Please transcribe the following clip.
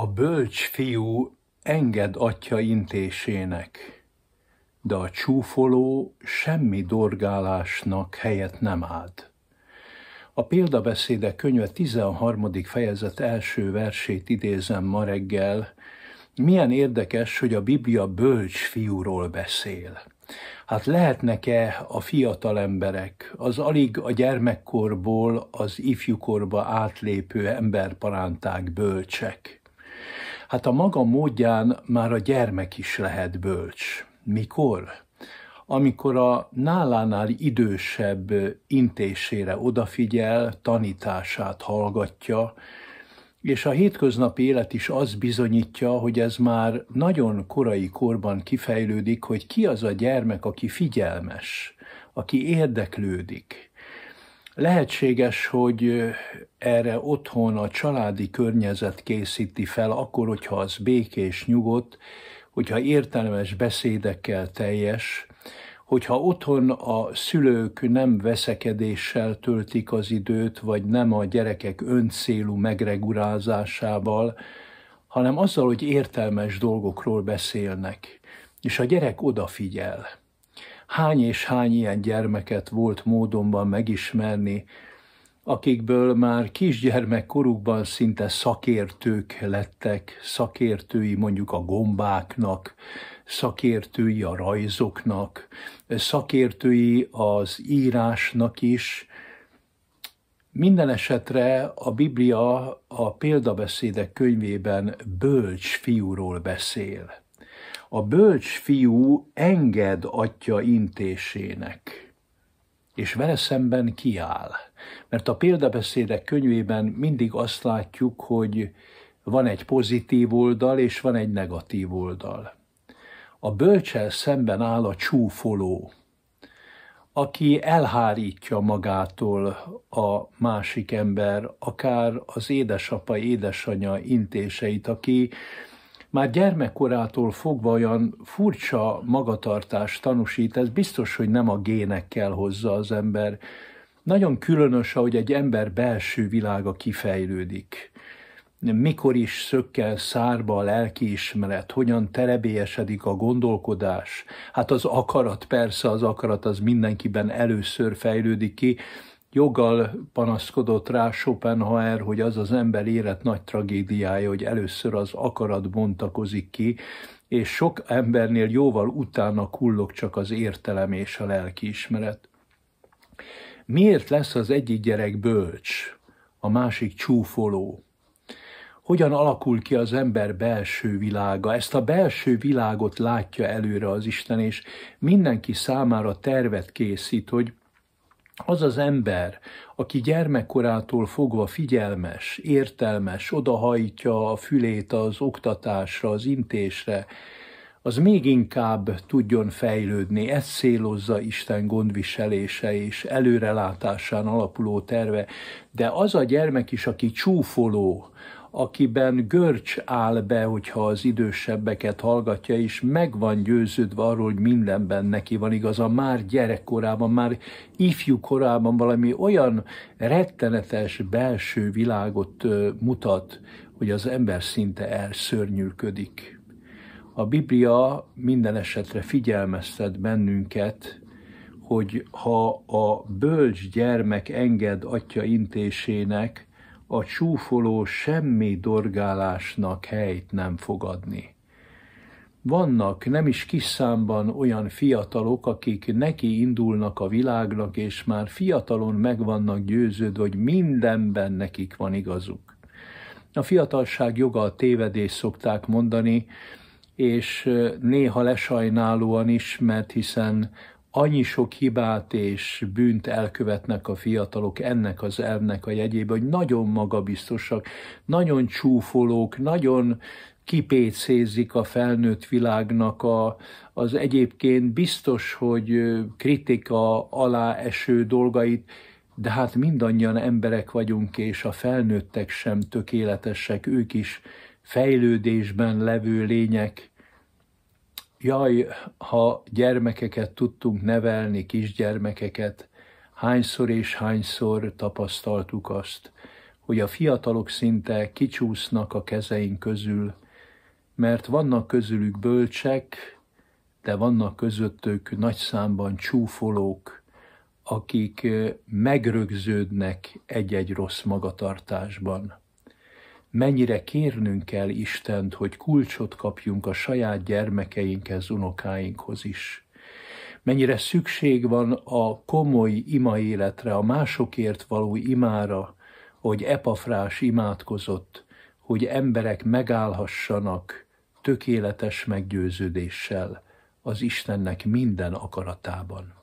A bölcs fiú enged atya intésének, de a csúfoló semmi dorgálásnak helyet nem áld. A példabeszédek könyve 13. fejezet első versét idézem ma reggel. Milyen érdekes, hogy a Biblia bölcs fiúról beszél. Hát lehetnek-e a fiatal emberek, az alig a gyermekkorból az ifjúkorba átlépő emberparánták bölcsek? Hát a maga módján már a gyermek is lehet bölcs. Mikor? Amikor a nálánál idősebb intésére odafigyel, tanítását hallgatja, és a hétköznapi élet is az bizonyítja, hogy ez már nagyon korai korban kifejlődik, hogy ki az a gyermek, aki figyelmes, aki érdeklődik, Lehetséges, hogy erre otthon a családi környezet készíti fel, akkor, hogyha az békés, nyugodt, hogyha értelmes beszédekkel teljes, hogyha otthon a szülők nem veszekedéssel töltik az időt, vagy nem a gyerekek öncélú megregurázásával, hanem azzal, hogy értelmes dolgokról beszélnek, és a gyerek odafigyel hány és hány ilyen gyermeket volt módonban megismerni, akikből már kisgyermekkorukban szinte szakértők lettek, szakértői mondjuk a gombáknak, szakértői a rajzoknak, szakértői az írásnak is. Minden esetre a Biblia a példabeszédek könyvében bölcs fiúról beszél a bölcs fiú enged atya intésének, és vele szemben kiáll. Mert a példabeszédek könyvében mindig azt látjuk, hogy van egy pozitív oldal, és van egy negatív oldal. A bölcsel szemben áll a csúfoló, aki elhárítja magától a másik ember, akár az édesapa, édesanya intéseit, aki már gyermekkorától fogva olyan furcsa magatartást tanúsít, ez biztos, hogy nem a génekkel hozza az ember. Nagyon különös, ahogy egy ember belső világa kifejlődik mikor is szökkel szárba a lelkiismeret, hogyan terebélyesedik a gondolkodás. Hát az akarat, persze az akarat, az mindenkiben először fejlődik ki, Joggal panaszkodott rá Schopenhauer, hogy az az ember élet nagy tragédiája, hogy először az akarat bontakozik ki, és sok embernél jóval utána kullog csak az értelem és a lelkiismeret. Miért lesz az egyik gyerek bölcs, a másik csúfoló? Hogyan alakul ki az ember belső világa? Ezt a belső világot látja előre az Isten, és mindenki számára tervet készít, hogy az az ember, aki gyermekkorától fogva figyelmes, értelmes, odahajtja a fülét az oktatásra, az intésre, az még inkább tudjon fejlődni, ezt szélozza Isten gondviselése és előrelátásán alapuló terve. De az a gyermek is, aki csúfoló, akiben görcs áll be, hogyha az idősebbeket hallgatja, és meg van győződve arról, hogy mindenben neki van igaza, már gyerekkorában, már ifjú korában valami olyan rettenetes belső világot mutat, hogy az ember szinte elszörnyűködik. A Biblia minden esetre figyelmeztet bennünket, hogy ha a bölcs gyermek enged atya intésének, a csúfoló semmi dorgálásnak helyt nem fog adni. Vannak nem is kis számban olyan fiatalok, akik neki indulnak a világnak, és már fiatalon meg vannak győződve, hogy mindenben nekik van igazuk. A fiatalság joga a tévedés szokták mondani, és néha lesajnálóan is, mert hiszen annyi sok hibát és bűnt elkövetnek a fiatalok ennek az elvnek a jegyében, hogy nagyon magabiztosak, nagyon csúfolók, nagyon kipécézik a felnőtt világnak a, az egyébként biztos, hogy kritika alá eső dolgait, de hát mindannyian emberek vagyunk, és a felnőttek sem tökéletesek, ők is fejlődésben levő lények, jaj, ha gyermekeket tudtunk nevelni, kisgyermekeket, hányszor és hányszor tapasztaltuk azt, hogy a fiatalok szinte kicsúsznak a kezeink közül, mert vannak közülük bölcsek, de vannak közöttük nagy számban csúfolók, akik megrögződnek egy-egy rossz magatartásban mennyire kérnünk kell Istent, hogy kulcsot kapjunk a saját gyermekeinkhez, unokáinkhoz is. Mennyire szükség van a komoly ima életre, a másokért való imára, hogy Epafrás imádkozott, hogy emberek megállhassanak tökéletes meggyőződéssel az Istennek minden akaratában.